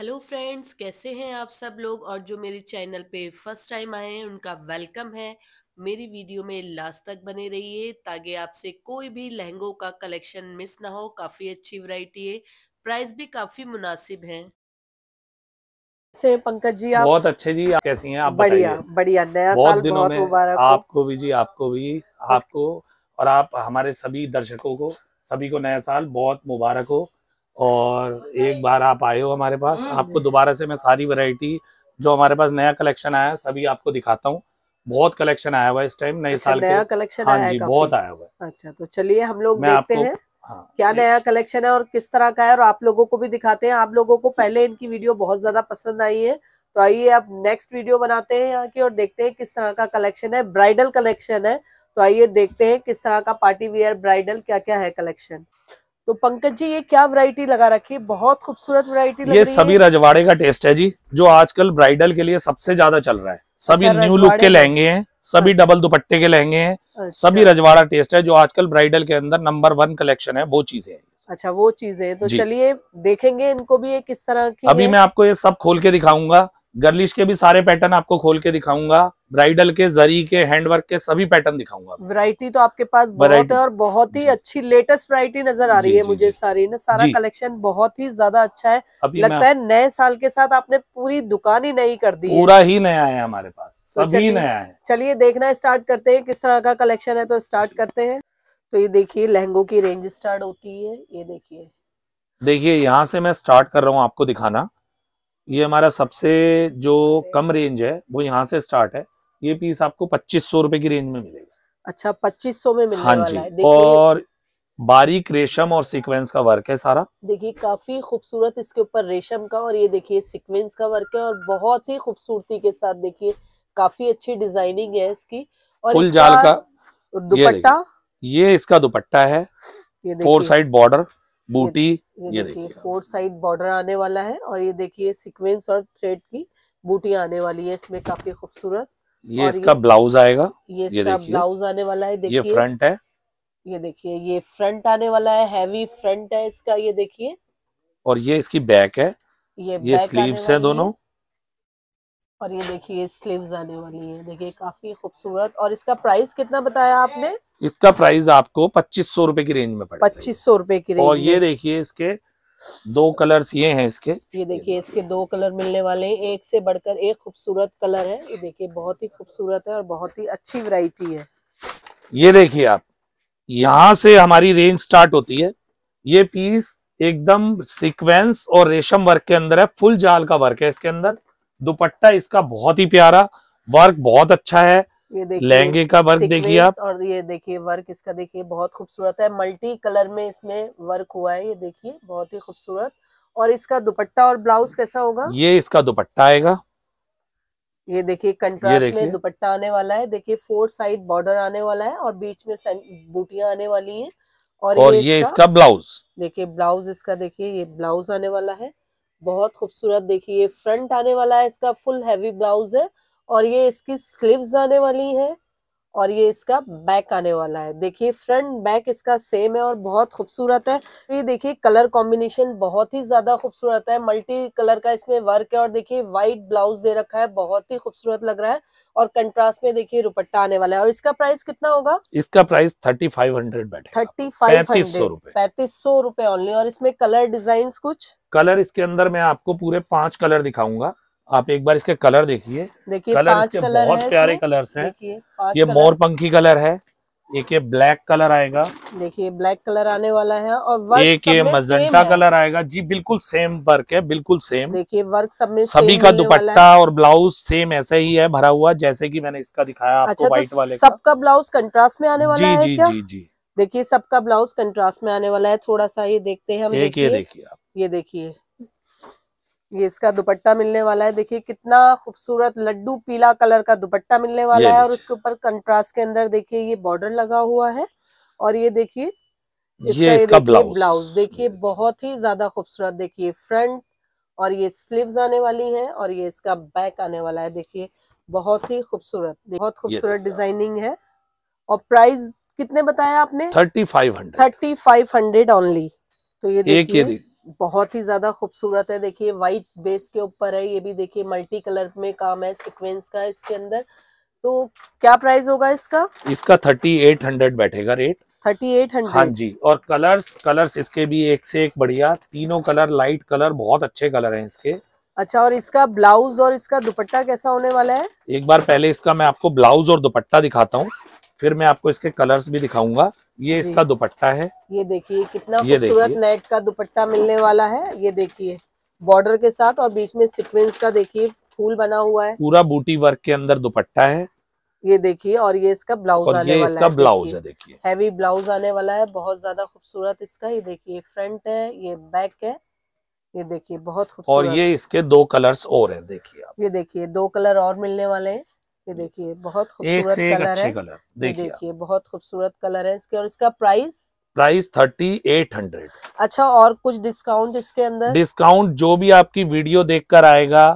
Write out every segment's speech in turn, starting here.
Hello friends कैसे हैं आप सब लोग और जो मेरे चैनल पे फर्स्ट टाइम आए हैं उनका वेलकम है मेरी वीडियो में लास्ट तक बने रहिए ताकि आपसे कोई भी लहंगों का कलेक्शन मिस ना हो काफ़ी अच्छी वैरायटी है प्राइस भी काफ़ी मुनासिब है से पंकज जी आप बहुत अच्छे जी आप कैसी हैं आप बढ़िया बढ़िया नया बहुत साल दिनों बहुत में आपको भी जी आपको भी आपको और आप हमारे सभी दर्शकों को सभी को नया साल बहुत मुबारक हो और एक बार आप आए हो हमारे पास हम्म। आपको दोबारा से मैं सारी वैरायटी जो हमारे पास नया कलेक्शन आया सभी आपको दिखाता हूँ बहुत कलेक्शन आया हुआ है इस टाइम नए अच्छा, साल नया कलेक्शन हाँ जी बहुत आया हुआ है अच्छा तो चलिए हम लोग देखते हैं हाँ, क्या नया कलेक्शन है और किस तरह का है और आप लोगों को भी दिखाते हैं आप लोगों को पहले इनकी वीडियो बहुत ज्यादा पसंद आई है तो आइए आप नेक्स्ट वीडियो बनाते हैं यहाँ की और देखते हैं किस तरह का कलेक्शन है ब्राइडल कलेक्शन है तो आइए देखते हैं किस तरह का पार्टी वेयर ब्राइडल क्या क्या है कलेक्शन तो पंकज जी ये क्या वैरायटी लगा रखी है बहुत खूबसूरत वैरायटी ये सभी रजवाड़े का टेस्ट है जी जो आजकल ब्राइडल के लिए सबसे ज्यादा चल रहा है अच्छा, सभी अच्छा, न्यू लुक के लहंगे हैं सभी अच्छा। डबल दुपट्टे के लहंगे हैं अच्छा। सभी रजवाड़ा टेस्ट है जो आजकल ब्राइडल के अंदर नंबर वन कलेक्शन है वो चीजें हैं अच्छा वो चीजें तो चलिए देखेंगे इनको भी ये किस तरह की अभी मैं आपको ये सब खोल के दिखाऊंगा गर्लिश के भी सारे पैटर्न आपको खोल के दिखाऊंगा ब्राइडल के जरी के हैंडवर्क के सभी पैटर्न दिखाऊंगा वैरायटी तो आपके पास बहुत है और बहुत ही अच्छी लेटेस्ट वैरायटी नजर आ रही है मुझे सारी ना सारा कलेक्शन बहुत ही ज्यादा अच्छा है लगता है नए साल के साथ आपने पूरी दुकान ही नई कर दी पूरा ही नया है हमारे पास तो सभी नया है चलिए देखना स्टार्ट करते है किस तरह का कलेक्शन है तो स्टार्ट करते हैं तो ये देखिए लहंगो की रेंज स्टार्ट होती है ये देखिए देखिए यहाँ से मैं स्टार्ट कर रहा हूँ आपको दिखाना ये हमारा सबसे जो कम रेंज है वो यहाँ से स्टार्ट है ये पीस आपको पच्चीस सौ रुपए की रेंज में मिलेगा अच्छा पच्चीस सौ में मिलने हाँ जी वाला है। और बारीक रेशम और सीक्वेंस का वर्क है सारा देखिए काफी खूबसूरत इसके ऊपर रेशम का और ये देखिए सीक्वेंस का वर्क है और बहुत ही खूबसूरती के साथ देखिए काफी अच्छी डिजाइनिंग है इसकी और फुल जाल का दुपट्टा ये, ये इसका दुपट्टा है फोर साइड बॉर्डर बूटी ये, देखिए फोर साइड बॉर्डर आने वाला है और ये देखिए सीक्वेंस और थ्रेड की बूटी आने वाली है इसमें काफी खूबसूरत ये इसका ब्लाउज आएगा ये इसका ब्लाउज आने वाला है देखिए फ्रंट है ये देखिए ये फ्रंट आने वाला है हैवी फ्रंट है इसका ये देखिए और ये इसकी बैक है ये ये स्लीव्स है दोनों और ये देखिए स्लीव्स आने वाली है देखिए काफी खूबसूरत और इसका प्राइस कितना बताया आपने इसका प्राइस आपको पच्चीस सौ रूपये की रेंज में पड़ेगा पच्चीस सौ रूपये की रेंज और ये देखिए इसके दो कलर्स ये हैं इसके ये देखिए इसके दो कलर मिलने वाले हैं एक से बढ़कर एक खूबसूरत कलर है ये देखिए बहुत ही खूबसूरत है और बहुत ही अच्छी वैरायटी है ये देखिए आप यहाँ से हमारी रेंज स्टार्ट होती है ये पीस एकदम सीक्वेंस और रेशम वर्क के अंदर है फुल जाल का वर्क है इसके अंदर दुपट्टा इसका बहुत ही प्यारा वर्क बहुत अच्छा है ये लहंगे का वर्क देखिए आप और ये देखिए वर्क इसका देखिए बहुत खूबसूरत है मल्टी कलर में इसमें वर्क हुआ है ये देखिए बहुत ही खूबसूरत और इसका दुपट्टा और ब्लाउज कैसा होगा ये इसका दुपट्टा आएगा ये देखिए कंट्रास्ट में दुपट्टा आने वाला है देखिए फोर साइड बॉर्डर आने वाला है और बीच में बूटियां आने वाली हैं और, और ये, ये इसका, इसका ब्लाउज देखिए ब्लाउज इसका देखिए ये ब्लाउज आने वाला है बहुत खूबसूरत देखिए ये फ्रंट आने वाला है इसका फुल हैवी ब्लाउज है और ये इसकी स्लीव्स आने वाली है और ये इसका बैक आने वाला है देखिए फ्रंट बैक इसका सेम है और बहुत खूबसूरत है ये देखिए कलर कॉम्बिनेशन बहुत ही ज्यादा खूबसूरत है मल्टी कलर का इसमें वर्क है और देखिए व्हाइट ब्लाउज दे रखा है बहुत ही खूबसूरत लग रहा है और कंट्रास्ट में देखिए रुपट्टा आने वाला है और इसका प्राइस कितना होगा इसका price thirty five hundred thirty five पैंतीस सौ रूपए ओनली और इसमें कलर डिजाइन कुछ कलर इसके अंदर मैं आपको पूरे पांच कलर दिखाऊंगा आप एक बार इसके कलर देखिए कलर इसके कलर बहुत प्यारे कलर है ये मोर पंखी कलर है एक ये ब्लैक कलर आएगा देखिए ब्लैक कलर आने वाला है और वर्क एक ये मजंटा कलर आएगा जी बिल्कुल सेम वर्क है बिल्कुल सेम देखिए वर्क सब में सभी का दुपट्टा और ब्लाउज सेम ऐसा ही है भरा हुआ जैसे कि मैंने इसका दिखाया आपको अच्छा, व्हाइट तो वाले सबका ब्लाउज कंट्रास्ट में आने वाला जी, है जी जी जी देखिये सबका ब्लाउज कंट्रास्ट में आने वाला है थोड़ा सा ये देखते हैं ये देखिए देखिए आप ये देखिए ये इसका दुपट्टा मिलने वाला है देखिए कितना खूबसूरत लड्डू पीला कलर का दुपट्टा मिलने वाला है और उसके ऊपर कंट्रास्ट के अंदर देखिए ये बॉर्डर लगा हुआ है और ये देखिए इसका ये इसका ब्लाउज ब्लाउज देखिए बहुत ही ज्यादा खूबसूरत देखिए फ्रंट और ये स्लीव्स आने वाली हैं और ये इसका बैक आने वाला है देखिए बहुत ही खूबसूरत बहुत खूबसूरत डिजाइनिंग है और प्राइस कितने बताया आपने thirty five hundred thirty five hundred only तो ये देखिए बहुत ही ज्यादा खूबसूरत है देखिए व्हाइट बेस के ऊपर है ये भी देखिए मल्टी कलर में काम है सिक्वेंस का इसके अंदर तो क्या प्राइस होगा इसका इसका थर्टी एट हंड्रेड बैठेगा रेट थर्टी एट हंड्रेड हाँ जी और कलर्स कलर्स इसके भी एक से एक बढ़िया तीनों कलर लाइट कलर बहुत अच्छे कलर हैं इसके अच्छा और इसका ब्लाउज और इसका दुपट्टा कैसा होने वाला है एक बार पहले इसका मैं आपको ब्लाउज और दुपट्टा दिखाता हूँ फिर मैं आपको इसके कलर्स भी दिखाऊंगा ये इसका दुपट्टा है ये देखिए कितना खूबसूरत नेट का दुपट्टा मिलने वाला है ये देखिए बॉर्डर के साथ और बीच में सिक्वेंस का देखिए फूल बना हुआ है पूरा बूटी वर्क के अंदर दुपट्टा है ये देखिए और ये इसका ब्लाउज आने ये वाला इसका है ब्लाउज है देखिए हैवी ब्लाउज आने वाला है बहुत ज्यादा खूबसूरत इसका ये देखिए फ्रंट है ये बैक है ये देखिए बहुत खूबसूरत और ये इसके दो कलर्स और हैं देखिए आप ये देखिए दो कलर और मिलने वाले हैं ये देखिए बहुत खूबसूरत कलर है कलर देखिए बहुत खूबसूरत कलर है इसके और इसका price price thirty eight hundred अच्छा और कुछ डिस्काउंट इसके अंदर डिस्काउंट जो भी आपकी वीडियो देखकर आएगा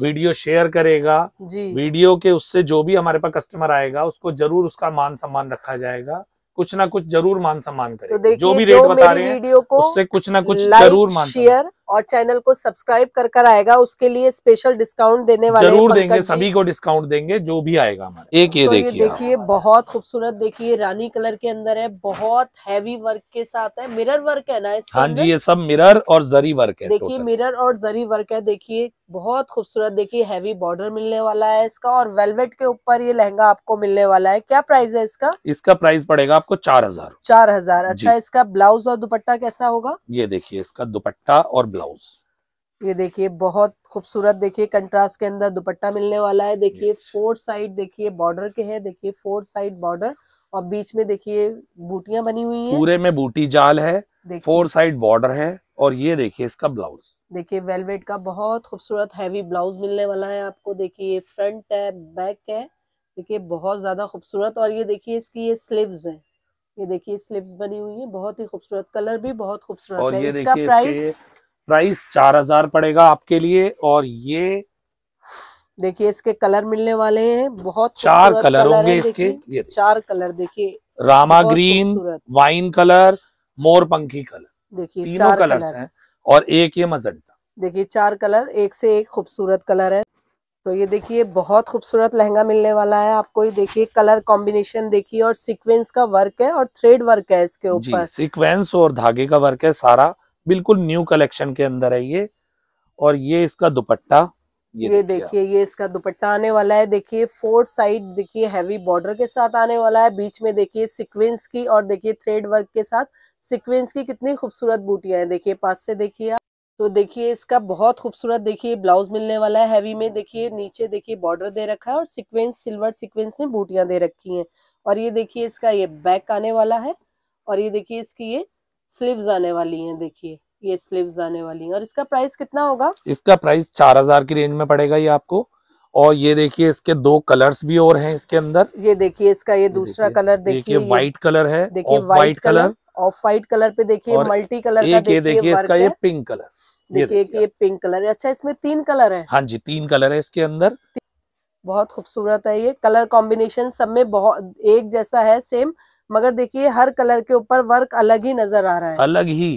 वीडियो शेयर करेगा जी वीडियो के उससे जो भी हमारे पास कस्टमर आएगा उसको जरूर उसका मान सम्मान रखा जाएगा कुछ ना कुछ जरूर मान सम्मान तो करेगा तो जो भी रेट बता रहे हैं वीडियो को उससे कुछ ना कुछ जरूर मान शेयर और चैनल को सब्सक्राइब कर कर आएगा उसके लिए स्पेशल डिस्काउंट देने वाले जरूर देंगे सभी को डिस्काउंट देंगे जो भी आएगा हमारे एक ये तो देखिए बहुत खूबसूरत देखिए रानी कलर के अंदर है बहुत हैवी वर्क के साथ है मिरर वर्क है ना इस हाँ जी ये सब मिरर और जरी वर्क है देखिए मिरर और जरी वर्क है देखिए बहुत खूबसूरत देखिए हैवी बॉर्डर मिलने वाला है इसका और वेलवेट के ऊपर ये लहंगा आपको मिलने वाला है क्या प्राइस है इसका इसका प्राइस पड़ेगा आपको चार हजार चार हजार अच्छा इसका ब्लाउज और दुपट्टा कैसा होगा ये देखिए इसका दुपट्टा और ब्लाउज ये देखिए बहुत खूबसूरत देखिए कंट्रास्ट के अंदर दुपट्टा मिलने वाला है देखिए फोर साइड देखिए बॉर्डर के है देखिए फोर साइड बॉर्डर और बीच में देखिए बूटियां बनी हुई हैं पूरे में बूटी जाल है फोर साइड बॉर्डर है और ये देखिए इसका ब्लाउज देखिए वेलवेट का बहुत खूबसूरत हैवी ब्लाउज मिलने वाला है आपको देखिए फ्रंट है बैक है देखिए बहुत ज्यादा खूबसूरत और ये देखिए इसकी ये स्लीव्स है ये देखिए स्लीव्स बनी हुई है बहुत ही खूबसूरत कलर भी बहुत खूबसूरत है इसका प्राइस प्राइस चार हजार पड़ेगा आपके लिए और ये देखिए इसके कलर मिलने वाले हैं बहुत चार कलर, कलर होंगे इसके ये चार कलर देखिए रामा ग्रीन वाइन कलर मोर पंखी कलर देखिए तीनों कलर हैं और एक ये मजंटा देखिए चार कलर एक से एक खूबसूरत कलर है तो ये देखिए बहुत खूबसूरत लहंगा मिलने वाला है आपको ये देखिए कलर कॉम्बिनेशन देखिए और सीक्वेंस का वर्क है और थ्रेड वर्क है इसके ऊपर सीक्वेंस और धागे का वर्क है सारा बिल्कुल न्यू कलेक्शन के अंदर है ये और ये इसका दुपट्टा ये, ये देखिए ये इसका दुपट्टा आने वाला है देखिए फोर साइड देखिए हैवी बॉर्डर के साथ आने वाला है बीच में देखिए सिक्वेंस की और देखिए थ्रेड वर्क के साथ सिक्वेंस की कितनी खूबसूरत बूटियां हैं देखिए पास से देखिए आप तो देखिए इसका बहुत खूबसूरत देखिए ब्लाउज मिलने वाला है हैवी में देखिए नीचे देखिए बॉर्डर दे रखा है और सिक्वेंस सिल्वर सिक्वेंस में बूटियां दे रखी है और ये देखिए इसका ये बैक आने वाला है और ये देखिए इसकी ये स्लीव्स आने वाली हैं देखिए ये स्लीव्स आने वाली हैं और इसका प्राइस कितना होगा इसका प्राइस चार हजार की रेंज में पड़ेगा ये आपको और ये देखिए इसके दो कलर्स भी और हैं इसके अंदर ये देखिए इसका ये दूसरा कलर देखिए व्हाइट कलर है देखिए white colour off white colour पे देखिए मल्टी कलर का ये देखिए इसका ये पिंक कलर देखिए ये पिंक कलर है अच्छा इसमें तीन कलर है हाँ जी तीन कलर है इसके अंदर बहुत खूबसूरत है ये कलर कॉम्बिनेशन सब में बहुत एक जैसा है सेम मगर देखिए हर कलर के ऊपर वर्क अलग ही नजर आ रहा है अलग ही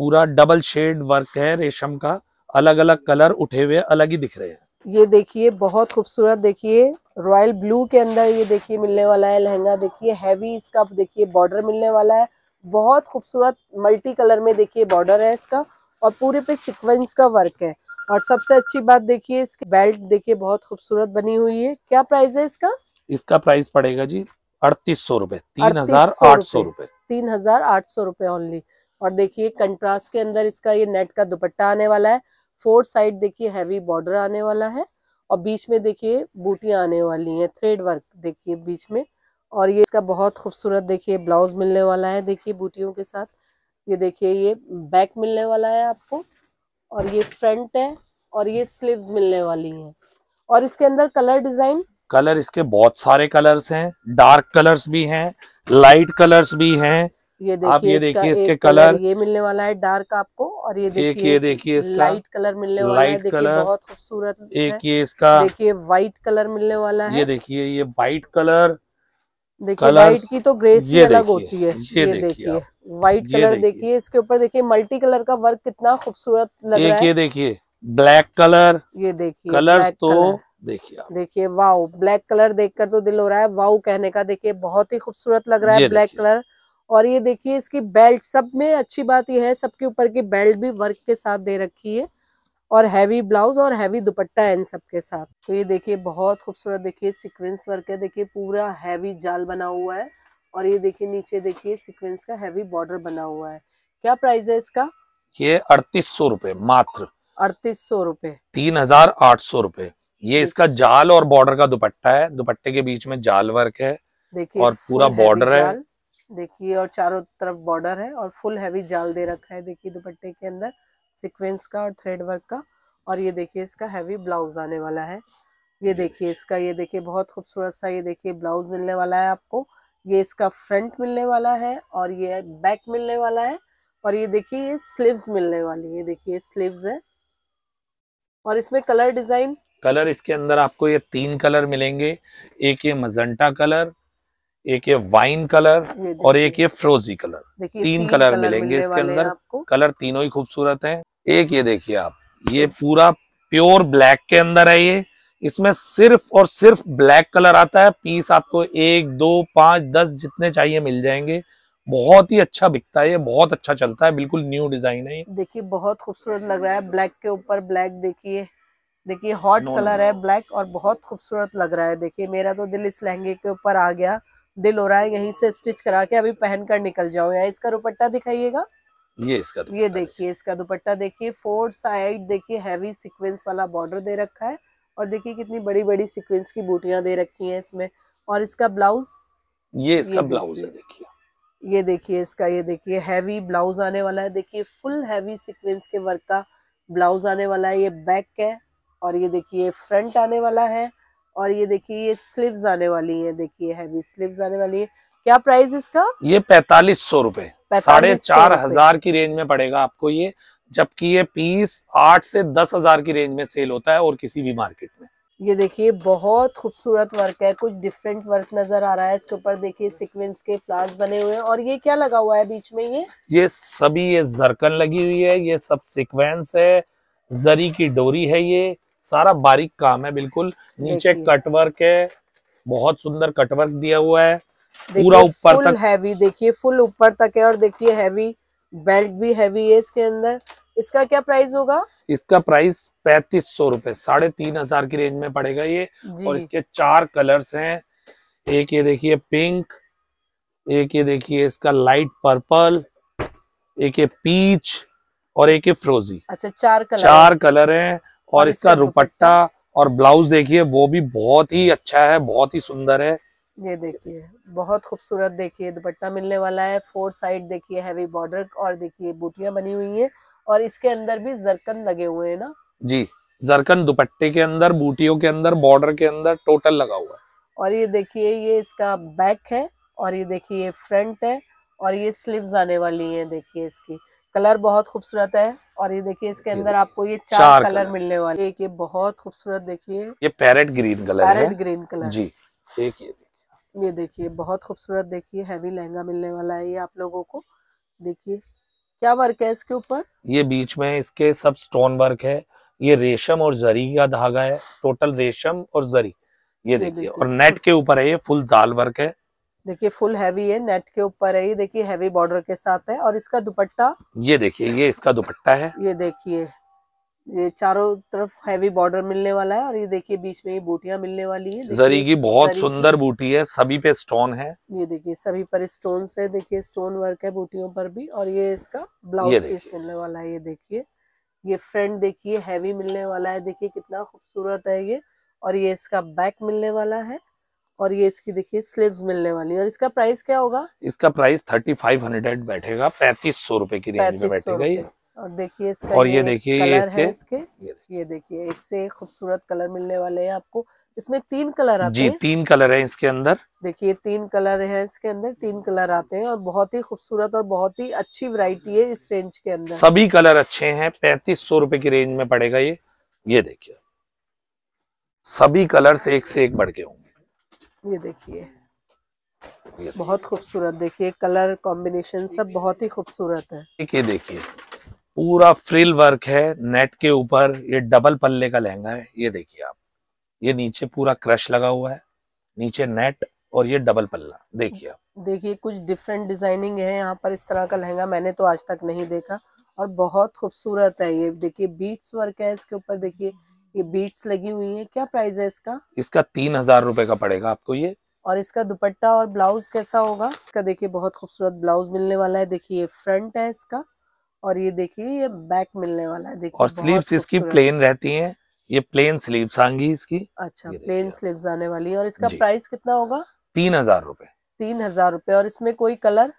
पूरा डबल शेड वर्क है रेशम का अलग अलग कलर उठे हुए अलग ही दिख रहे हैं ये देखिए बहुत खूबसूरत देखिए रॉयल ब्लू के अंदर ये देखिए मिलने वाला है लहंगा देखिए हैवी इसका देखिए बॉर्डर मिलने वाला है बहुत खूबसूरत मल्टी कलर में देखिए बॉर्डर है इसका और पूरे पे सिक्वेंस का वर्क है और सबसे अच्छी बात देखिए इसकी बेल्ट देखिए बहुत खूबसूरत बनी हुई है क्या प्राइस है इसका इसका प्राइस पड़ेगा जी अड़तीस सौ रूपए तीन हजार आठ सौ रूपए तीन हजार आठ सौ रूपए ओनली और देखिए कंट्रास्ट के अंदर इसका ये नेट का दुपट्टा आने वाला है फोर साइड देखिए हैवी बॉर्डर आने वाला है और बीच में देखिए बूटियां आने वाली हैं थ्रेड वर्क देखिए बीच में और ये इसका बहुत खूबसूरत देखिए ब्लाउज मिलने वाला है देखिए बूटियों के साथ ये देखिए ये बैक मिलने वाला है आपको और ये फ्रंट है और ये स्लीव्स मिलने वाली हैं और इसके अंदर कलर डिजाइन कलर इसके बहुत सारे कलर्स हैं डार्क कलर्स भी हैं लाइट कलर्स भी हैं ये आप ये देखिए इसके कलर ये मिलने वाला है डार्क आपको और ये देखिए एक ये देखिए इसका लाइट कलर मिलने वाला है देखिए बहुत खूबसूरत एक ये इसका देखिए व्हाइट कलर मिलने वाला है ये देखिए ये व्हाइट कलर देखिए व्हाइट की तो ग्रेस ही अलग होती है ये, ये देखिए व्हाइट कलर देखिए इसके ऊपर देखिए मल्टी कलर का वर्क कितना खूबसूरत लग रहा है ये देखिए ब्लैक कलर ये देखिए कलर्स तो देखिए देखिए वाओ ब्लैक कलर देखकर तो दिल हो रहा है वाओ कहने का देखिए बहुत ही खूबसूरत लग रहा है ब्लैक कलर और ये देखिए इसकी बेल्ट सब में अच्छी बात यह है सबके ऊपर की बेल्ट भी वर्क के साथ दे रखी है और हैवी ब्लाउज और हैवी दुपट्टा है इन सब के साथ तो ये देखिए बहुत खूबसूरत देखिए सीक्वेंस वर्क है देखिए पूरा हैवी जाल बना हुआ है और ये देखिए नीचे देखिए सीक्वेंस का हैवी बॉर्डर बना हुआ है क्या प्राइस है इसका ये अड़तीस सौ रूपए मात्र अड़तीस सौ रूपए तीन हजार आठ सौ रूपए ये इसका जाल और बॉर्डर का दुपट्टा है दुपट्टे के बीच में जाल वर्क है और पूरा बॉर्डर है देखिए और चारों तरफ बॉर्डर है और फुल हैवी जाल दे रखा है देखिए दुपट्टे के अंदर सिक्वेंस का और थ्रेड वर्क का और ये देखिए इसका हैवी ब्लाउज आने वाला है ये देखिए इसका ये देखिए बहुत खूबसूरत सा ये देखिए ब्लाउज मिलने वाला है आपको ये इसका फ्रंट मिलने वाला है और ये बैक मिलने वाला है और ये देखिए ये स्लीव्स मिलने वाली है देखिए स्लीव्स है और इसमें कलर डिजाइन कलर इसके अंदर आपको ये तीन कलर मिलेंगे एक ये मजंटा कलर एक ये वाइन कलर और एक ये फ्रोजी कलर तीन, तीन कलर, कलर मिलेंगे इसके अंदर कलर तीनों ही खूबसूरत हैं एक ये देखिए आप ये पूरा प्योर ब्लैक के अंदर है ये इसमें सिर्फ और सिर्फ ब्लैक कलर आता है पीस आपको एक दो पांच दस जितने चाहिए मिल जाएंगे बहुत ही अच्छा बिकता है ये बहुत अच्छा चलता है बिल्कुल न्यू डिजाइन है ये देखिए बहुत खूबसूरत लग रहा है ब्लैक के ऊपर ब्लैक देखिए देखिए हॉट कलर है ब्लैक और बहुत खूबसूरत लग रहा है देखिए मेरा तो दिल इस लहंगे के ऊपर आ गया दिल हो रहा है यहीं से स्टिच करा के अभी पहन कर निकल जाऊं यहाँ इसका दुपट्टा दिखाइएगा ये इसका ये देखिए इसका दुपट्टा देखिए फोर साइड देखिए हैवी सीक्वेंस वाला बॉर्डर दे रखा है और देखिए कितनी बड़ी बड़ी सीक्वेंस की बूटियां दे रखी है इसमें और इसका ब्लाउज ये इसका ब्लाउज है देखिए ये देखिए इसका ये देखिए हैवी ब्लाउज आने वाला है देखिए फुल हैवी सीक्वेंस के वर्क का ब्लाउज आने वाला है ये बैक है और ये देखिए फ्रंट आने वाला है और ये देखिए ये स्लीव्स आने वाली है देखिए हैवी स्लीव्स आने वाली है क्या प्राइस इसका ये पैतालीस सौ रूपए साढ़े चार हजार की रेंज में पड़ेगा आपको ये जबकि ये पीस आठ से दस हजार की रेंज में सेल होता है और किसी भी मार्केट में ये देखिए बहुत खूबसूरत वर्क है कुछ डिफरेंट वर्क नजर आ रहा है इसके ऊपर देखिए सीक्वेंस के फ्लावर्स बने हुए हैं और ये क्या लगा हुआ है बीच में ये ये सभी ये जरकन लगी हुई है ये सब सिक्वेंस है जरी की डोरी है ये सारा बारीक काम है बिल्कुल नीचे कटवर्क है बहुत सुंदर कटवर्क दिया हुआ है पूरा ऊपर तक हैवी देखिए फुल ऊपर तक है और देखिए हैवी बेल्ट भी हैवी है इसके अंदर इसका क्या प्राइस होगा इसका प्राइस पैतीस सौ रूपए साढ़े तीन हजार की रेंज में पड़ेगा ये और इसके चार कलर्स हैं एक ये देखिए पिंक एक ये देखिए इसका लाइट पर्पल एक ये पीच और एक ये फ्रोजी अच्छा चार कलर चार कलर है और इसका दुपट्टा और ब्लाउज देखिए वो भी बहुत ही अच्छा है बहुत ही सुंदर है ये देखिए बहुत खूबसूरत देखिए दुपट्टा मिलने वाला है फोर साइड देखिए हैवी बॉर्डर और देखिए बूटियां बनी हुई हैं और इसके अंदर भी जरकन लगे हुए हैं ना जी जरकन दुपट्टे के अंदर बूटियों के अंदर बॉर्डर के अंदर टोटल लगा हुआ है और ये देखिए ये इसका बैक है और ये देखिए ये फ्रंट है और ये स्लीव आने वाली है देखिए इसकी कलर बहुत खूबसूरत है और ये देखिए इसके अंदर आपको ये चार, चार कलर, कलर मिलने वाले एक ये बहुत खूबसूरत देखिए ये parrot green colour parrot green colour जी एक ये ये देखिए बहुत खूबसूरत देखिए हैवी लहंगा मिलने वाला है ये आप लोगों को देखिए क्या वर्क है इसके ऊपर ये बीच में इसके सब स्टोन वर्क है ये रेशम और जरी का धागा है टोटल रेशम और जरी ये देखिए और नेट के ऊपर है ये फुल जाल वर्क है देखिए फुल हैवी है नेट के ऊपर है ये देखिए हैवी बॉर्डर के साथ है और इसका दुपट्टा ये देखिए ये इसका दुपट्टा है ये देखिए ये चारों तरफ हैवी बॉर्डर मिलने वाला है और ये देखिए बीच में ये बूटियां मिलने वाली है जरी की बहुत सुंदर बूटी है सभी पे स्टोन है ये देखिए सभी पर स्टोन है देखिए स्टोन वर्क है बूटियों पर भी और ये इसका ब्लाउज पीस मिलने वाला है ये देखिए ये फ्रंट देखिए हैवी मिलने वाला है देखिए कितना खूबसूरत है ये और ये इसका बैक मिलने वाला है और ये इसकी देखिए स्लीव्स मिलने वाली है और इसका प्राइस क्या होगा इसका प्राइस थर्टी फाइव हंड्रेड बैठेगा पैंतीस सौ रूपये की रेंज में बैठेगा ये और देखिए इसका और ये देखिए ये इसके ये देखिए एक से एक खूबसूरत कलर मिलने वाले हैं आपको इसमें तीन कलर आते जी तीन कलर है इसके अंदर देखिए तीन कलर है इसके अंदर तीन कलर आते हैं और बहुत ही खूबसूरत और बहुत ही अच्छी वैरायटी है इस रेंज के अंदर सभी कलर अच्छे हैं पैंतीस सौ रूपये की रेंज में पड़ेगा ये ये देखिए सभी कलर्स एक से एक बढ़ के होंगे ये देखिए बहुत खूबसूरत देखिए कलर कॉम्बिनेशन सब बहुत ही खूबसूरत है ये देखिए पूरा फ्रिल वर्क है नेट के ऊपर ये डबल पल्ले का लहंगा है ये देखिए आप ये नीचे पूरा क्रश लगा हुआ है नीचे नेट और ये डबल पल्ला देखिए आप देखिए कुछ डिफरेंट डिजाइनिंग है यहाँ पर इस तरह का लहंगा मैंने तो आज तक नहीं देखा और बहुत खूबसूरत है ये देखिए बीट्स वर्क है इसके ऊपर देखिए ये बीट्स लगी हुई है क्या प्राइस है इसका इसका तीन हजार रूपए का पड़ेगा आपको ये और इसका दुपट्टा और ब्लाउज कैसा होगा इसका देखिए बहुत खूबसूरत ब्लाउज मिलने वाला है देखिए ये फ्रंट है इसका और ये देखिए ये बैक मिलने वाला है देखिए और स्लीव्स इसकी प्लेन रहती हैं ये प्लेन स्लीव्स आएंगी इसकी अच्छा प्लेन स्लीव्स आने वाली है और इसका प्राइस कितना होगा तीन हजार रूपए तीन हजार रूपए और इसमें कोई कलर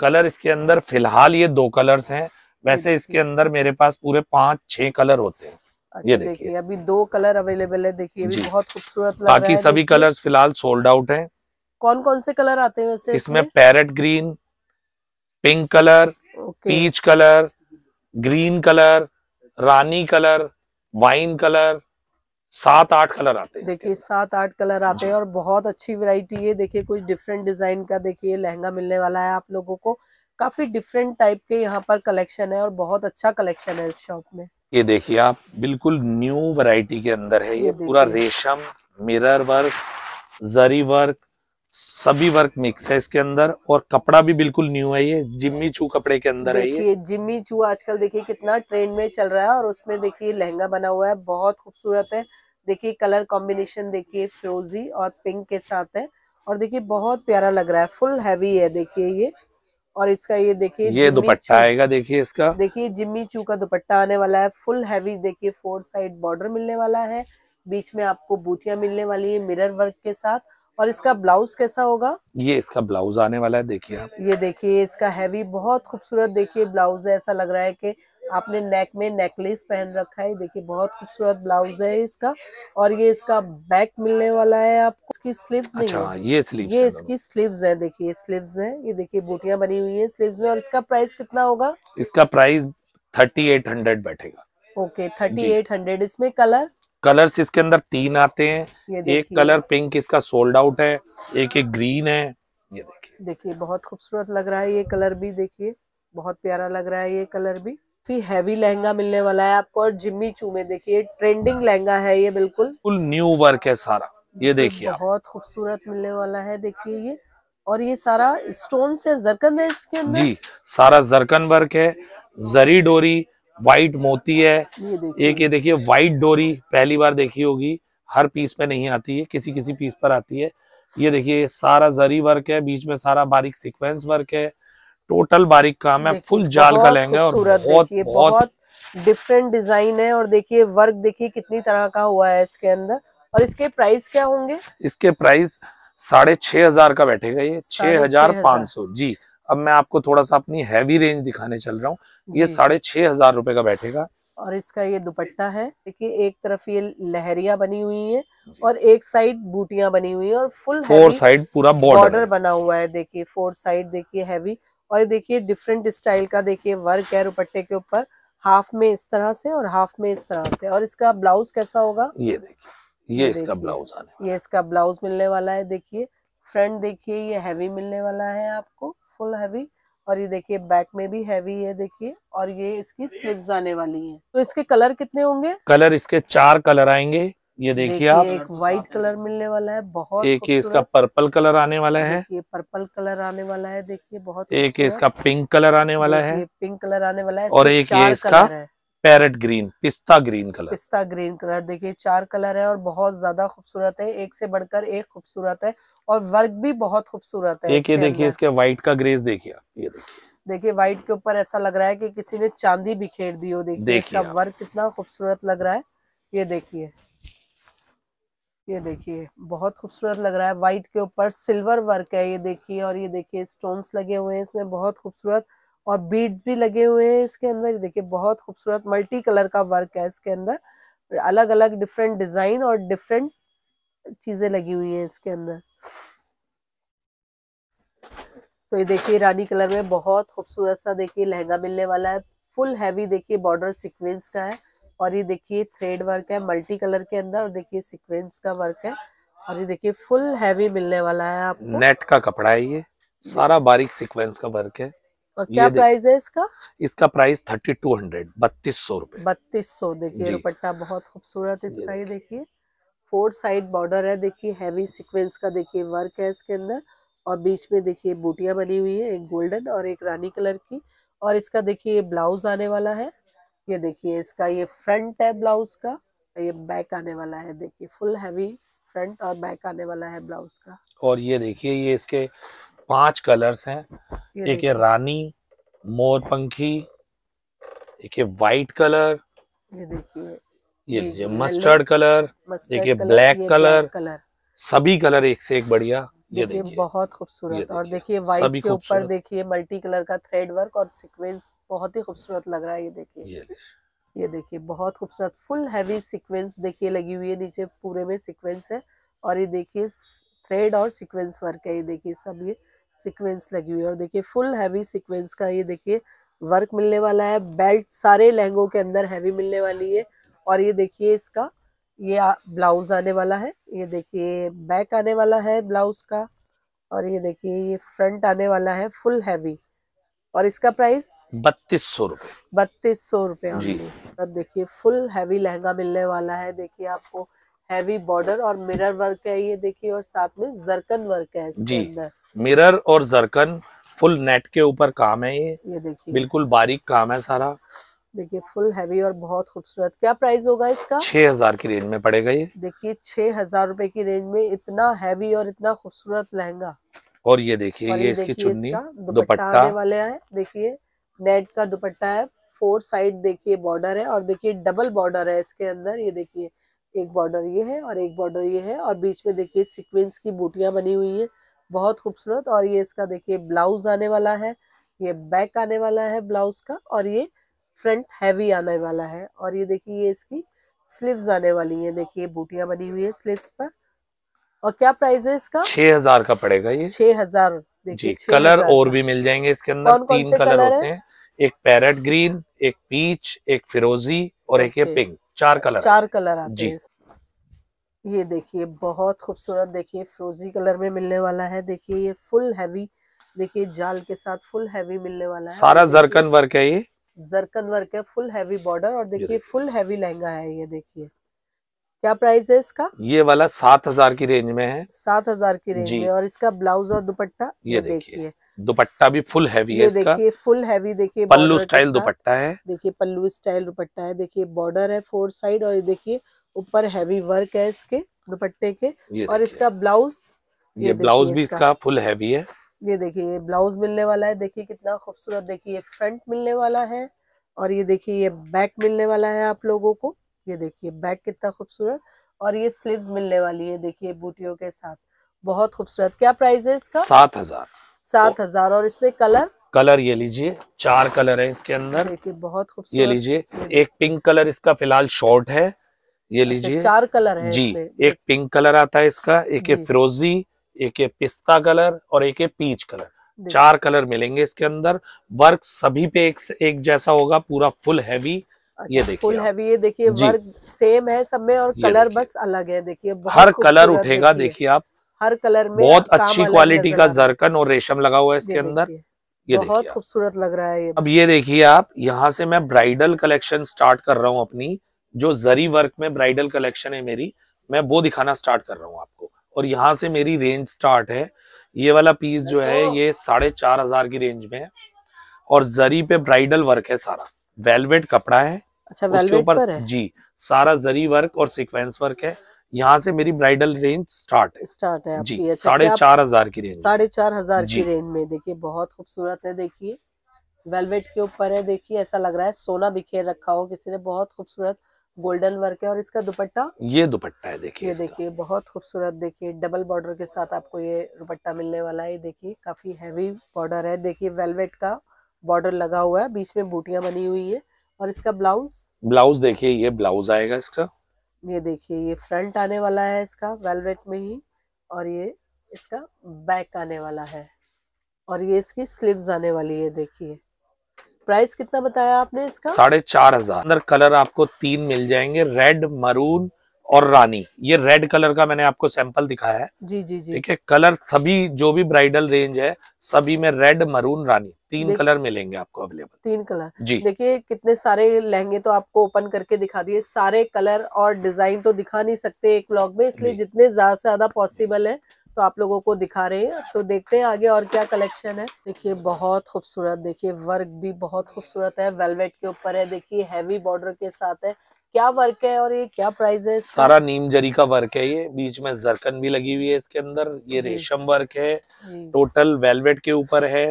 कलर इसके अंदर फिलहाल ये दो कलर्स हैं वैसे इसके अंदर मेरे पास पूरे पांच छह कलर होते हैं ये अच्छा, देखिए अभी दो कलर अवेलेबल है देखिए भी बहुत खूबसूरत बाकी सभी कलर फिलहाल सोल्ड आउट है कौन कौन से कलर आते हैं वैसे इसमें parrot green pink colour peach colour green colour रानी कलर वाइन कलर सात आठ कलर आते हैं देखिए सात आठ कलर आते हैं और बहुत अच्छी वैरायटी है देखिए कुछ डिफरेंट डिजाइन का देखिए लहंगा मिलने वाला है आप लोगों को काफी डिफरेंट टाइप के यहाँ पर कलेक्शन है और बहुत अच्छा कलेक्शन है इस शॉप में ये देखिए आप बिल्कुल न्यू वैरायटी के अंदर है ये पूरा रेशम मिरर वर्क जरी वर्क सभी वर्क मिक्स है इसके अंदर और कपड़ा भी बिल्कुल न्यू है ये जिम्मी चू कपड़े के अंदर है ये जिम्मी चू आजकल देखिए कितना ट्रेंड में चल रहा है और उसमें देखिए लहंगा बना हुआ है बहुत खूबसूरत है देखिए कलर कॉम्बिनेशन देखिए फ्रोजी और पिंक के साथ है और देखिए बहुत प्यारा लग रहा है फुल हैवी है देखिए ये और इसका ये देखिए ये दुपट्टा आएगा देखिए इसका देखिए जिम्मी चू का दुपट्टा आने वाला है फुल हैवी देखिए फोर साइड बॉर्डर मिलने वाला है बीच में आपको बूटियां मिलने वाली है मिरर वर्क के साथ और इसका ब्लाउज कैसा होगा ये इसका ब्लाउज आने वाला है देखिए आप ये देखिए इसका हैवी बहुत खूबसूरत देखिए ब्लाउज है ऐसा लग रहा है की आपने नेक में नेकलेस पहन रखा है देखिए बहुत खूबसूरत ब्लाउज है इसका और ये इसका बैक मिलने वाला है आपको इसकी स्लीव्स नहीं अच्छा, है ये स्लीव्स ये इसकी स्लीव्स है देखिए स्लीव्स है ये देखिए बूटियां बनी हुई है स्लीव्स में और इसका प्राइस कितना होगा इसका प्राइस थर्टी एट हंड्रेड बैठेगा ओके थर्टी एट हंड्रेड इसमें कलर कलर्स इसके अंदर तीन आते हैं एक कलर पिंक इसका सोल्ड आउट है एक एक ग्रीन है ये देखिए देखिए बहुत खूबसूरत लग रहा है ये कलर भी देखिए बहुत प्यारा लग रहा है ये कलर भी काफी हैवी लहंगा मिलने वाला है आपको और जिम्मी चू में देखिए ट्रेंडिंग लहंगा है ये बिल्कुल फुल न्यू वर्क है सारा ये देखिए बहुत खूबसूरत मिलने वाला है देखिए ये और ये सारा स्टोन से जरकन है इसके अंदर जी सारा जरकन वर्क है जरी डोरी व्हाइट मोती है ये एक ये देखिए व्हाइट डोरी पहली बार देखी होगी हर पीस पे नहीं आती है किसी किसी पीस पर आती है ये देखिए सारा जरी वर्क है बीच में सारा बारीक सीक्वेंस वर्क है टोटल बारीक काम है फुल जाल का लहंगा और बहुत बहुत डिफरेंट डिजाइन है और देखिए वर्क देखिए कितनी तरह का हुआ है इसके अंदर और इसके प्राइस क्या होंगे इसके प्राइस साढ़े छह हजार का बैठेगा ये छह हजार पाँच सौ जी अब मैं आपको थोड़ा सा अपनी हैवी रेंज दिखाने चल रहा हूँ ये साढ़े छह हजार रूपए का बैठेगा और इसका ये दुपट्टा है देखिए एक तरफ ये लहरिया बनी हुई है और एक साइड बूटियां बनी हुई है और फुल फोर साइड पूरा बॉर्डर बना हुआ है देखिए फोर साइड देखिए हैवी और ये देखिए डिफरेंट स्टाइल का देखिए वर्क है दुपट्टे के ऊपर हाफ में इस तरह से और हाफ में इस तरह से और इसका ब्लाउज कैसा होगा ये देखिए ये इसका ब्लाउज आने ये इसका ब्लाउज मिलने वाला है देखिए फ्रंट देखिए ये हैवी मिलने वाला है आपको फुल हैवी और ये देखिए बैक में भी हैवी है देखिए और ये इसकी स्लीव्स आने वाली है तो इसके कलर कितने होंगे कलर इसके चार कलर आएंगे ये देखिए आप एक व्हाइट कलर मिलने वाला है बहुत एक इसका पर्पल कलर आने वाला है ये पर्पल कलर आने वाला है देखिए बहुत एक इसका पिंक कलर आने वाला है पिंक कलर आने वाला है और एक ये इसका पैरट ग्रीन पिस्ता ग्रीन कलर पिस्ता ग्रीन कलर देखिए चार कलर है और बहुत ज्यादा खूबसूरत है एक से बढ़कर एक खूबसूरत है और वर्क भी बहुत खूबसूरत है एक ये देखिए इसके व्हाइट का ग्रेस देखिए आप ये देखिए देखिए व्हाइट के ऊपर ऐसा लग रहा है कि किसी ने चांदी बिखेर दी हो देखिए इसका वर्क कितना खूबसूरत लग रहा है ये देखिए ये देखिए बहुत खूबसूरत लग रहा है वाइट के ऊपर सिल्वर वर्क है ये देखिए और ये देखिए स्टोन्स लगे हुए हैं इसमें बहुत खूबसूरत और बीड्स भी लगे हुए हैं इसके अंदर ये देखिए बहुत खूबसूरत मल्टी कलर का वर्क है इसके अंदर अलग अलग डिफरेंट डिजाइन और डिफरेंट चीजें लगी हुई हैं इसके अंदर तो ये देखिए रानी कलर में बहुत खूबसूरत सा देखिए लहंगा मिलने वाला है फुल हैवी देखिए बॉर्डर सिक्वेंस का है और ये देखिए थ्रेड वर्क है मल्टी कलर के अंदर और देखिए सीक्वेंस का वर्क है और ये देखिए फुल हैवी मिलने वाला है आपको नेट का कपड़ा है ये सारा बारीक सीक्वेंस का वर्क है और क्या प्राइस है इसका इसका प्राइस थर्टी टू हंड्रेड बत्तीस सौ रूपए बत्तीस सौ देखिये दुपट्टा बहुत खूबसूरत इसका ये देखिए फोर साइड बॉर्डर है देखिए हैवी सीक्वेंस का देखिए वर्क है इसके अंदर और बीच में देखिए बूटियां बनी हुई है एक गोल्डन और एक रानी कलर की और इसका देखिए ब्लाउज आने वाला है ये देखिए इसका ये फ्रंट है ब्लाउज का ये बैक आने वाला है देखिए फुल हैवी फ्रंट और बैक आने वाला है ब्लाउज का और ये देखिए ये इसके पांच कलर्स हैं एक है रानी मोर पंखी एक है वाइट कलर ये देखिए ये लीजिए मस्टर्ड कलर एक ब्लैक कलर, कलर सभी कलर एक से एक बढ़िया देखिए बहुत खूबसूरत और देखिए व्हाइट के ऊपर देखिए मल्टी कलर का थ्रेड वर्क और सीक्वेंस बहुत ही खूबसूरत लग रहा है ये देखिए ये देखिए बहुत खूबसूरत फुल हैवी सीक्वेंस देखिए लगी हुई है नीचे पूरे में सीक्वेंस है और ये देखिए थ्रेड और सीक्वेंस वर्क है ये देखिए सब ये सीक्वेंस लगी हुई है और देखिए फुल हैवी सीक्वेंस का ये देखिए वर्क मिलने वाला है बेल्ट सारे लहंगों के अंदर हैवी मिलने वाली है और ये देखिए इसका ये ब्लाउज आने वाला है ये देखिए बैक आने वाला है ब्लाउज का और ये देखिए ये फ्रंट आने वाला है फुल हैवी और इसका प्राइस बत्तीस सौ रूपये बत्तीस सौ रूपये अब तो देखिए फुल हैवी लहंगा मिलने वाला है देखिए आपको हैवी बॉर्डर और मिरर वर्क है ये देखिए और साथ में जरकन वर्क है जी मिरर और जरकन फुल नेट के ऊपर काम है ये ये देखिए बिल्कुल बारीक काम है सारा देखिए फुल हैवी और बहुत खूबसूरत क्या प्राइस होगा इसका छह हजार की रेंज में पड़ेगा ये देखिए छह हजार रूपए की रेंज में इतना हैवी और इतना खूबसूरत लहंगा और ये देखिए ये इसकी चुन्नी दुपट्टा वाले है देखिए नेट का दुपट्टा है फोर साइड देखिए बॉर्डर है और देखिए डबल बॉर्डर है इसके अंदर ये देखिए एक बॉर्डर ये है और एक बॉर्डर ये है और बीच में देखिए सिक्वेंस की बूटियां बनी हुई है बहुत खूबसूरत और ये इसका देखिए ब्लाउज आने वाला है ये बैक आने वाला है ब्लाउज का और ये फ्रंट हैवी आने वाला है और ये देखिए ये इसकी स्लीव्स आने वाली है देखिए बूटियां बनी हुई है स्लीव्स पर और क्या प्राइस है इसका छह हजार का पड़ेगा ये छह हजार जी कलर और भी मिल जाएंगे इसके अंदर तीन कलर, कलर होते हैं एक पैरट ग्रीन एक पीच एक फिरोजी और एक ये पिंक चार कलर चार कलर आते जी ये देखिए बहुत खूबसूरत देखिए फिरोजी कलर में मिलने वाला है देखिए ये फुल हैवी देखिए जाल के साथ फुल हैवी मिलने वाला है सारा जरकन वर्क है ये जरकन वर्क है फुल हैवी बॉर्डर और देखिए फुल हैवी लहंगा है ये देखिए क्या प्राइस है इसका ये वाला सात हजार की रेंज में है सात हजार की रेंज में और इसका ब्लाउज और दुपट्टा ये देखिए दुपट्टा भी फुल हैवी है देखिए फुल हैवी देखिए पल्लू स्टाइल दुपट्टा है देखिए पल्लू स्टाइल दुपट्टा है देखिए बॉर्डर है फोर साइड और देखिए ऊपर हैवी वर्क है इसके दुपट्टे के और इसका ब्लाउज ये ब्लाउज भी इसका फुल हैवी है ये देखिए ये ब्लाउज मिलने वाला है देखिए कितना खूबसूरत देखिए ये फ्रंट मिलने वाला है और ये देखिए ये बैक मिलने वाला है आप लोगों को ये देखिए बैक कितना खूबसूरत और ये स्लीव्स मिलने वाली है देखिए बूटियों के साथ बहुत खूबसूरत क्या प्राइस है इसका सात हजार सात हजार और इसमें कलर कलर ये लीजिए चार कलर है इसके अंदर देखिए बहुत खूबसूरत ये लीजिए एक पिंक कलर इसका फिलहाल शॉर्ट है ये अच्छा, लीजिए चार कलर है जी एक पिंक कलर आता है इसका एक फिरोजी एक है पिस्ता कलर और एक ये पीच कलर चार कलर मिलेंगे इसके अंदर वर्क सभी पे एक एक जैसा होगा पूरा फुल हैवी अच्छा, ये देखिए फुल हैवी ये देखिए वर्क सेम है सब में और कलर बस अलग है देखिए हर कलर उठेगा देखिए आप हर कलर में बहुत अच्छी क्वालिटी का जरकन और रेशम लगा हुआ है इसके अंदर ये बहुत खूबसूरत लग रहा है ये अब ये देखिए आप यहाँ से मैं ब्राइडल कलेक्शन स्टार्ट कर रहा हूँ अपनी जो जरी वर्क में ब्राइडल कलेक्शन है मेरी मैं वो दिखाना स्टार्ट कर रहा हूँ आप और यहाँ से मेरी रेंज स्टार्ट है ये वाला पीस जो है ये साढ़े चार हजार की रेंज में है और जरी पे ब्राइडल वर्क है सारा वेलवेट कपड़ा है अच्छा उसके है जी सारा जरी वर्क और सीक्वेंस वर्क है यहाँ से मेरी ब्राइडल रेंज स्टार्ट है स्टार्ट है जी अच्छा, साढ़े चार हजार की रेंज साढ़े चार हजार की रेंज में देखिए बहुत खूबसूरत है देखिए वेलवेट के ऊपर है देखिए ऐसा लग रहा है सोना बिखेर रखा हो किसी ने बहुत खूबसूरत गोल्डन वर्क है और इसका दुपट्टा ये दुपट्टा है देखिए ये देखिए बहुत खूबसूरत देखिए डबल बॉर्डर के साथ आपको ये दुपट्टा मिलने वाला है देखिए काफी हैवी बॉर्डर है देखिए वेलवेट का बॉर्डर लगा हुआ है बीच में बूटियां बनी हुई है और इसका ब्लाउज ब्लाउज देखिए ये ब्लाउज आएगा इसका ये देखिए ये फ्रंट आने वाला है इसका वेलवेट में ही और ये इसका बैक आने वाला है और ये इसकी स्लीव आने वाली है देखिए प्राइस कितना बताया आपने इसका साढ़े चार हजार अंदर कलर आपको तीन मिल जाएंगे रेड मरून और रानी ये रेड कलर का मैंने आपको सैंपल दिखाया है जी जी जी ठीक है कलर सभी जो भी ब्राइडल रेंज है सभी में रेड मरून रानी तीन कलर मिलेंगे आपको अवेलेबल तीन कलर जी देखिए कितने सारे लहंगे तो आपको ओपन करके दिखा दिए सारे कलर और डिजाइन तो दिखा नहीं सकते एक ब्लॉग में इसलिए जितने ज्यादा से ज्यादा पॉसिबल है तो आप लोगों को दिखा रहे हैं तो देखते हैं आगे और क्या कलेक्शन है देखिए बहुत खूबसूरत देखिए वर्क भी बहुत खूबसूरत है वेलवेट के ऊपर है देखिए हैवी बॉर्डर के साथ है क्या वर्क है और ये क्या प्राइस है इसका? सारा नीम जरी का वर्क है ये बीच में जरकन भी लगी हुई है इसके अंदर ये रेशम वर्क है टोटल वेलवेट के ऊपर है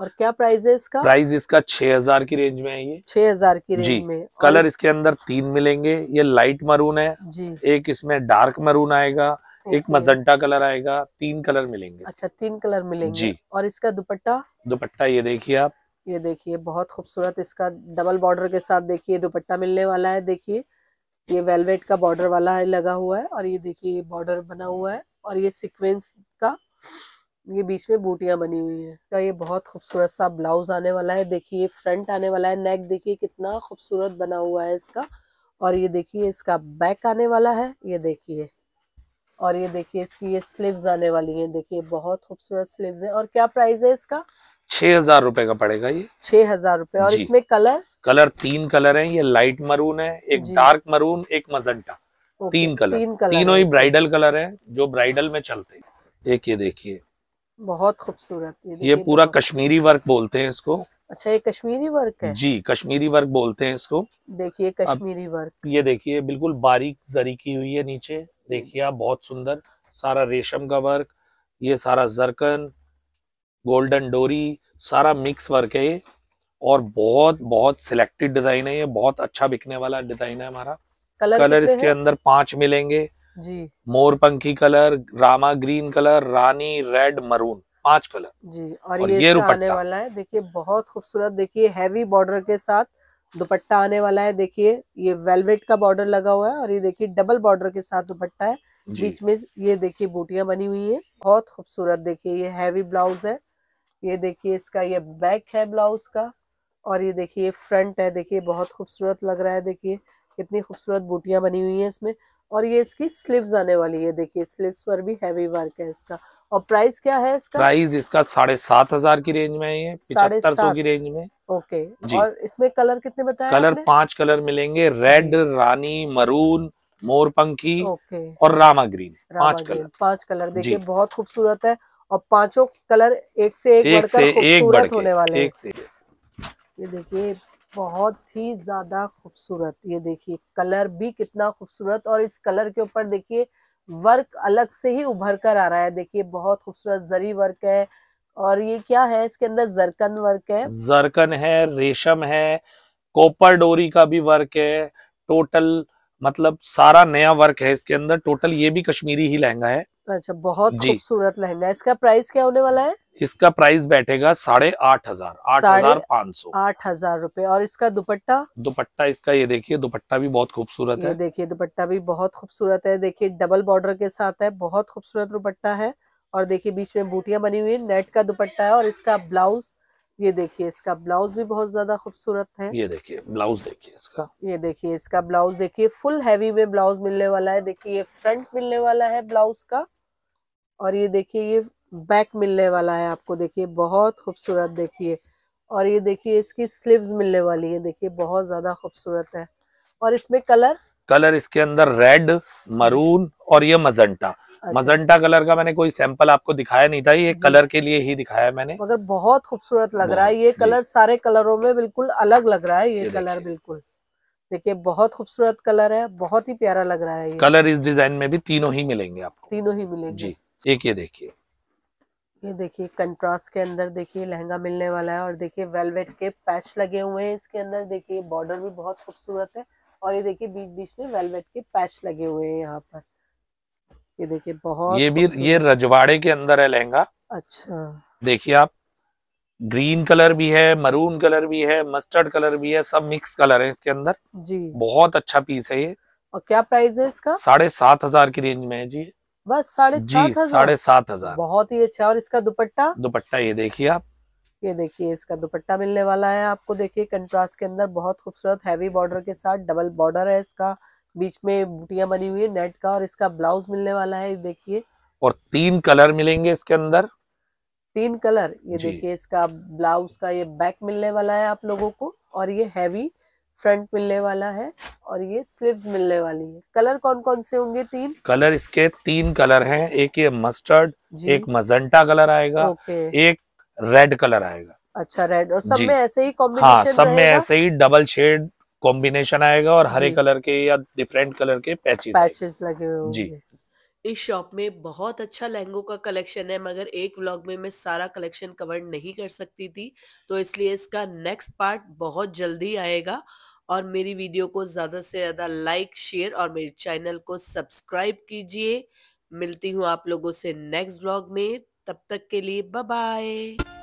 और क्या प्राइस है इसका प्राइस इसका छह हजार की रेंज में है ये छह हजार की रेंज जी, में कलर इसके अंदर तीन मिलेंगे ये लाइट मरून है जी एक इसमें डार्क मरून आएगा एक मजंटा कलर आएगा तीन कलर मिलेंगे अच्छा तीन कलर मिलेंगे जी और इसका दुपट्टा दुपट्टा ये देखिए आप ये देखिए बहुत खूबसूरत इसका डबल बॉर्डर के साथ देखिए दुपट्टा मिलने वाला है देखिए ये वेलवेट का बॉर्डर वाला है लगा हुआ है और ये देखिए ये बॉर्डर बना हुआ है और ये सिक्वेंस का ये बीच में बूटियां बनी हुई है का ये बहुत खूबसूरत सा ब्लाउज आने वाला है देखिए फ्रंट आने वाला है नेक देखिए कितना खूबसूरत बना हुआ है इसका और ये देखिए इसका बैक आने वाला है ये देखिए और ये देखिए इसकी ये स्लीव्स आने वाली हैं देखिए बहुत खूबसूरत स्लीव्स है और क्या प्राइस है इसका छह हजार रूपए का पड़ेगा ये छह हजार रूपए और इसमें कलर कलर तीन कलर है ये लाइट मरून है एक डार्क मरून एक मजंटा तीन कलर तीन कलर तीनों ही ब्राइडल कलर है जो ब्राइडल में चलते हैं एक ये देखिए बहुत खूबसूरत ये, ये पूरा कश्मीरी वर्क बोलते हैं इसको अच्छा ये कश्मीरी वर्क है जी कश्मीरी वर्क बोलते हैं इसको देखिए कश्मीरी वर्क ये देखिए बिल्कुल बारीक जरी की हुई है नीचे देखिए आप बहुत सुंदर सारा रेशम का वर्क ये सारा जरकन गोल्डन डोरी सारा मिक्स वर्क है ये और बहुत बहुत सिलेक्टेड डिजाइन है ये बहुत अच्छा बिकने वाला डिजाइन है हमारा कलर, कलर इसके है? अंदर पांच मिलेंगे जी मोरपंखी कलर रामा ग्रीन कलर रानी रेड मरून पांच कलर जी और, और ये, ये आने वाला है देखिए बहुत खूबसूरत देखिए हैवी बॉर्डर के साथ दुपट्टा आने वाला है देखिए ये वेलवेट का बॉर्डर लगा हुआ है और ये देखिए डबल बॉर्डर के साथ दुपट्टा है बीच में ये देखिए बूटियां बनी हुई है बहुत खूबसूरत देखिए ये हैवी ब्लाउज है ये देखिए इसका ये बैक है ब्लाउज का और ये देखिए ये फ्रंट है देखिए बहुत खूबसूरत लग रहा है देखिए कितनी खूबसूरत बूटियाँ बनी हुई हैं इसमें और ये इसकी स्लीव्स आने वाली है देखिए स्लीव्स पर भी हैवी वर्क है इसका और प्राइस क्या है इसका प्राइस इसका साढ़े सात हजार की रेंज में है पिछहत्तर सौ की रेंज में ओके जी। और इसमें कलर कितने बताए कलर पांच कलर मिलेंगे रेड रानी मरून मोरपंखी और रामा ग्रीन रामा पांच ग्रीन, कलर पांच कलर देखिए बहुत खूबसूरत है और पांचों कलर एक से एक, एक से एक बढ़ होने वाले एक से ये देखिए बहुत ही ज़्यादा खूबसूरत ये देखिए कलर भी कितना खूबसूरत और इस कलर के ऊपर देखिए वर्क अलग से ही उभर कर आ रहा है देखिए बहुत खूबसूरत जरी वर्क है और ये क्या है इसके अंदर जरकन वर्क है जरकन है रेशम है कॉपर डोरी का भी वर्क है टोटल मतलब सारा नया वर्क है इसके अंदर टोटल ये भी कश्मीरी ही लहंगा है अच्छा बहुत खूबसूरत लहंगा इसका प्राइस क्या होने वाला है इसका प्राइस बैठेगा साढ़े आठ हजार आठ हजार पाँच सौ आठ हजार रूपए और इसका दुपट्टा दुपट्टा इसका ये देखिए दुपट्टा भी बहुत खूबसूरत है देखिए दुपट्टा भी बहुत खूबसूरत है देखिए डबल बॉर्डर के साथ है बहुत खूबसूरत दुपट्टा है और देखिए बीच में बूटियां बनी हुई है नेट का दुपट्टा है और इसका ब्लाउज ये देखिए इसका ब्लाउज भी बहुत ज्यादा खूबसूरत है ये देखिए ब्लाउज देखिए इसका ये देखिए इसका ब्लाउज देखिए फुल हैवी में ब्लाउज मिलने वाला है देखिए ये फ्रंट मिलने वाला है ब्लाउज का और ये देखिए ये बैक मिलने वाला है आपको देखिए बहुत खूबसूरत देखिए और ये देखिए इसकी स्लीव्स मिलने वाली है देखिए बहुत ज़्यादा खूबसूरत है और इसमें कलर कलर इसके अंदर रेड मरून और ये मजंटा मजंटा कलर का मैंने कोई सैंपल आपको दिखाया नहीं था ये कलर के लिए ही दिखाया मैंने मगर बहुत खूबसूरत लग रहा है ये कलर सारे कलरों में बिल्कुल अलग लग रहा है ये, कलर बिल्कुल देखिए बहुत खूबसूरत कलर है बहुत ही प्यारा लग रहा है ये कलर इस डिजाइन में भी तीनों ही मिलेंगे आपको तीनों ही मिलेंगे जी एक ये देखिए ये देखिए कंट्रास्ट के अंदर देखिए लहंगा मिलने वाला है और देखिए वेलवेट के पैच लगे हुए हैं इसके अंदर देखिए बॉर्डर भी बहुत खूबसूरत है और ये देखिए बीच बीच में वेलवेट के पैच लगे हुए हैं यहाँ पर ये देखिए बहुत ये भी ये रजवाड़े के अंदर है लहंगा अच्छा देखिए आप ग्रीन कलर भी है मरून कलर भी है मस्टर्ड कलर भी है सब मिक्स कलर है इसके अंदर जी बहुत अच्छा पीस है ये और क्या प्राइस है इसका साढ़े सात हजार की रेंज में है जी बस साढ़े सात हजार साढ़े सात हजार बहुत ही अच्छा और इसका दुपट्टा दुपट्टा ये देखिए आप ये देखिए इसका दुपट्टा मिलने वाला है आपको देखिए कंट्रास्ट के अंदर बहुत खूबसूरत हैवी बॉर्डर के साथ डबल बॉर्डर है इसका बीच में बूटियां बनी हुई है नेट का और इसका ब्लाउज मिलने वाला है देखिए और तीन कलर मिलेंगे इसके अंदर तीन कलर ये देखिए इसका ब्लाउज का ये बैक मिलने वाला है आप लोगों को और ये हैवी फ्रंट मिलने वाला है और ये स्लीव्स मिलने वाली है कलर कौन कौन से होंगे तीन कलर इसके तीन कलर हैं एक ये मस्टर्ड एक मजंटा कलर आएगा एक रेड कलर आएगा अच्छा रेड और सब में ऐसे ही कॉम्बिनेशन हाँ सब में ऐसे ही डबल शेड कॉम्बिनेशन आएगा और हरे कलर के या डिफरेंट कलर के पैचेस पैचेस लगे हुए जी इस शॉप में बहुत अच्छा लहंगों का कलेक्शन है मगर एक व्लॉग में मैं सारा कलेक्शन कवर नहीं कर सकती थी तो इसलिए इसका नेक्स्ट पार्ट बहुत जल्दी आएगा और मेरी वीडियो को ज़्यादा से ज़्यादा लाइक शेयर और मेरे चैनल को सब्सक्राइब कीजिए मिलती हूँ आप लोगों से नेक्स्ट ब्लॉग में तब तक के लिए बाय